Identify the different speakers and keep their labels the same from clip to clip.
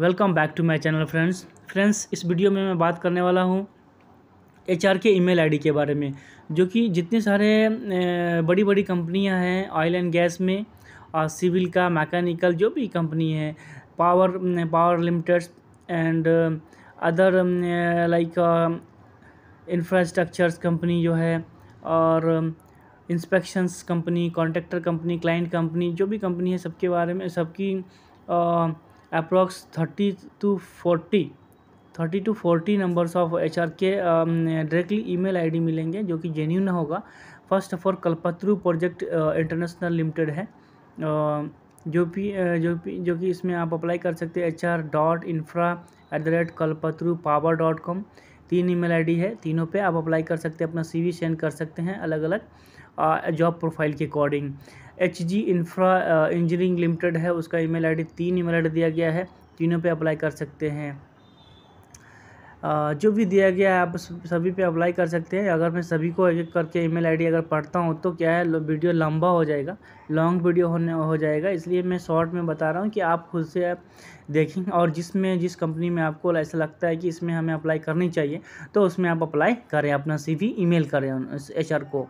Speaker 1: welcome back to my channel friends friends इस video में मैं बात करने वाला हूँ एच के ईमेल आईडी के बारे में जो कि जितने सारे बड़ी बड़ी कंपनियां हैं ऑयल एंड गैस में और सिविल का मैकेनिकल जो भी कंपनी है power power limited and other like infrastructures company जो है और inspections company contractor company client company जो भी कंपनी है सबके बारे में सबकी approx thirty to forty thirty to forty numbers of H R के डायरेक्टली ईमेल आईडी मिलेंगे जो कि जेन्यून होगा first of all Kalpataru project international limited है uh, जो भी uh, जो भी जो कि इसमें आप अप्लाई कर सकते हैं H R dot infra at the rate Kalpataru power dot com तीन ईमेल आईडी है तीनों पे आप अप्लाई कर सकते हैं अपना सीवी सेंड कर सकते हैं अलग अलग जॉब प्रोफाइल के according H G infra engineering limited है उसका ई मेल तीन ई मेल दिया गया है तीनों पे अप्लाई कर सकते हैं uh, जो भी दिया गया है आप सभी पे अप्लाई कर सकते हैं अगर मैं सभी को एक एक करके ईमेल आईडी अगर पढ़ता हूँ तो क्या है वीडियो लंबा हो जाएगा लॉन्ग वीडियो होने हो जाएगा इसलिए मैं शॉर्ट में बता रहा हूँ कि आप खुद से आप देखें और जिसमें जिस कंपनी में आपको ऐसा लगता है कि इसमें हमें अप्लाई करनी चाहिए तो उसमें आप अप्लाई करें अपना सी ईमेल करें एच को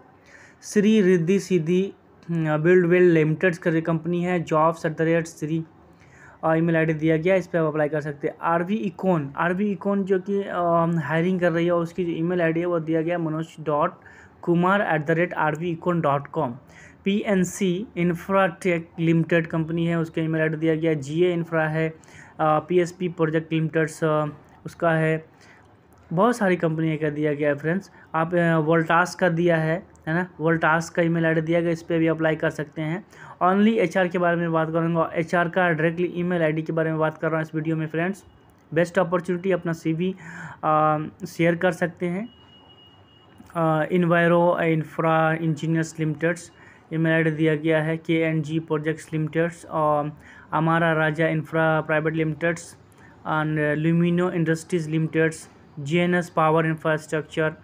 Speaker 1: Shri Riddhi Siddhi build well limited करके कंपनी है jobs at the rate Shri email I दिया गया इस पर आप अप्लाई कर सकते हैं आर वी इकोन आर वी इकोन जो कि हायरिंग कर रही है और उसकी जो ई मेल आई डी है वो दिया गया Manoj dot Kumar at the rate R V econ dot com P N C Infratech limited company है उसका ई मेल आई डी दिया गया जी ए इंफ्रा है P S P project limiteds उसका है बहुत सारी कंपनी का दिया गया है फ्रेंड्स आप वोल्टास का दिया है है ना वोल्टास का ईमेल आईडी दिया गया इस पर भी अप्लाई कर सकते हैं ऑनली एचआर के बारे में बात करूँगा एचआर का डायरेक्टली ईमेल आईडी के बारे में बात कर रहा हूँ इस वीडियो में फ्रेंड्स बेस्ट अपॉर्चुनिटी अपना सी शेयर कर सकते हैं Enviro Infra engineers limiteds email ID दिया गया है के एन जी प्रोजेक्ट्स लिमिटेड्स और Amara Raja Infra private limiteds and Lumino industries limiteds J N S power infrastructure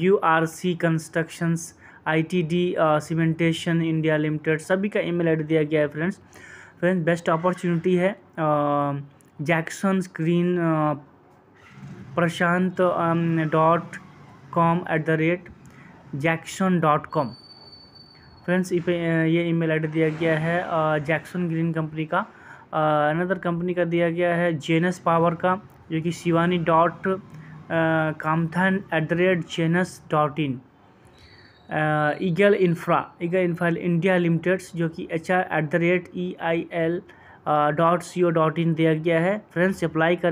Speaker 1: U R C constructions I T D cementation India limited सभी का email ID दिया गया है फ्रेंड्स फ्रेंड्स बेस्ट अपॉर्चुनिटी है Jackson um, screen uh, Prashant dot com at the rate Jackson dot com friends ये email ID दिया गया है जैक्सन ग्रीन कंपनी का अनदर uh, कंपनी का दिया गया है जेनस पावर का जो कि Shivani dot Kamthan at the rate Genus dot in eagle infra eagle infra India limiteds जो कि H R at the rate E I L dot C O dot in दिया गया है फ्रेंड्स अप्लाई करें